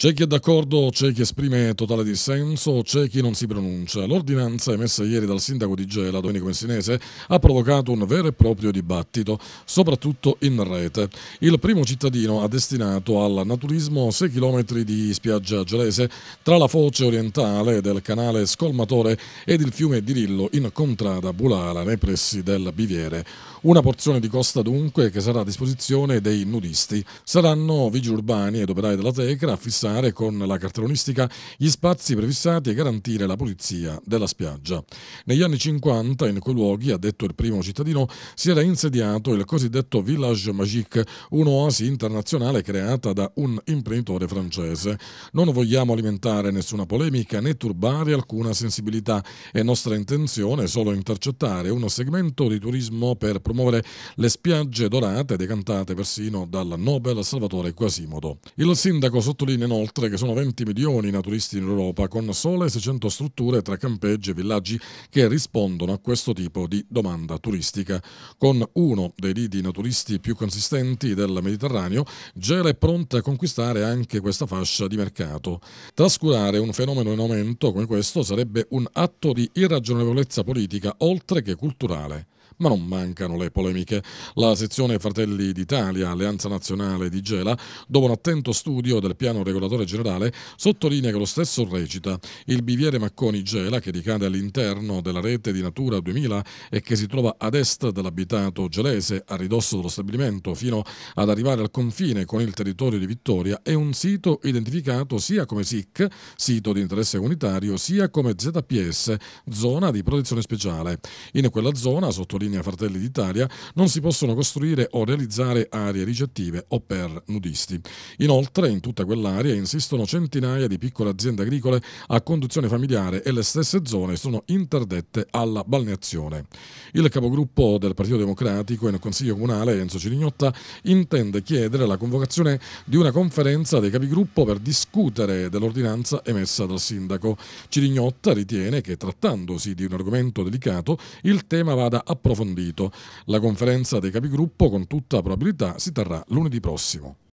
C'è chi è d'accordo, c'è chi esprime totale dissenso, c'è chi non si pronuncia. L'ordinanza emessa ieri dal sindaco di Gela, Domenico Messinese, ha provocato un vero e proprio dibattito, soprattutto in rete. Il primo cittadino ha destinato al naturismo 6 km di spiaggia gelese tra la foce orientale del canale Scolmatore ed il fiume di Rillo in contrada Bulala, nei pressi del Biviere. Una porzione di costa dunque che sarà a disposizione dei nudisti. Saranno vigili urbani ed operai della Tecra a fissare delimitare con la cartellonistica gli spazi prefissati e garantire la pulizia della spiaggia. Negli anni 50 in quei luoghi, ha detto il primo cittadino, si era insediato il cosiddetto Village Magique, un'oasi internazionale creata da un imprenditore francese. Non vogliamo alimentare nessuna polemica né turbare alcuna sensibilità. È nostra intenzione solo intercettare un segmento di turismo per promuovere le spiagge dorate decantate persino dal Nobel Salvatore Quasimodo. Il sindaco sottolinea inoltre che sono 20 milioni i naturisti in Europa, con sole 600 strutture tra campeggi e villaggi che rispondono a questo tipo di domanda turistica. Con uno dei lidi naturisti più consistenti del Mediterraneo, Gela è pronta a conquistare anche questa fascia di mercato. Trascurare un fenomeno in aumento come questo sarebbe un atto di irragionevolezza politica oltre che culturale ma non mancano le polemiche. La sezione Fratelli d'Italia, Alleanza Nazionale di Gela, dopo un attento studio del piano regolatore generale, sottolinea che lo stesso recita il biviere Macconi Gela, che ricade all'interno della rete di Natura 2000 e che si trova ad est dell'abitato gelese, a ridosso dello stabilimento, fino ad arrivare al confine con il territorio di Vittoria, è un sito identificato sia come SIC, sito di interesse comunitario, sia come ZPS, zona di protezione speciale. In quella zona, sottolinea linea Fratelli d'Italia, non si possono costruire o realizzare aree ricettive o per nudisti. Inoltre, in tutta quell'area insistono centinaia di piccole aziende agricole a conduzione familiare e le stesse zone sono interdette alla balneazione. Il capogruppo del Partito Democratico in Consiglio Comunale, Enzo Cirignotta, intende chiedere la convocazione di una conferenza dei capigruppo per discutere dell'ordinanza emessa dal sindaco. Cirignotta ritiene che trattandosi di un argomento delicato il tema vada approfondito approfondito. La conferenza dei capigruppo con tutta probabilità si terrà lunedì prossimo.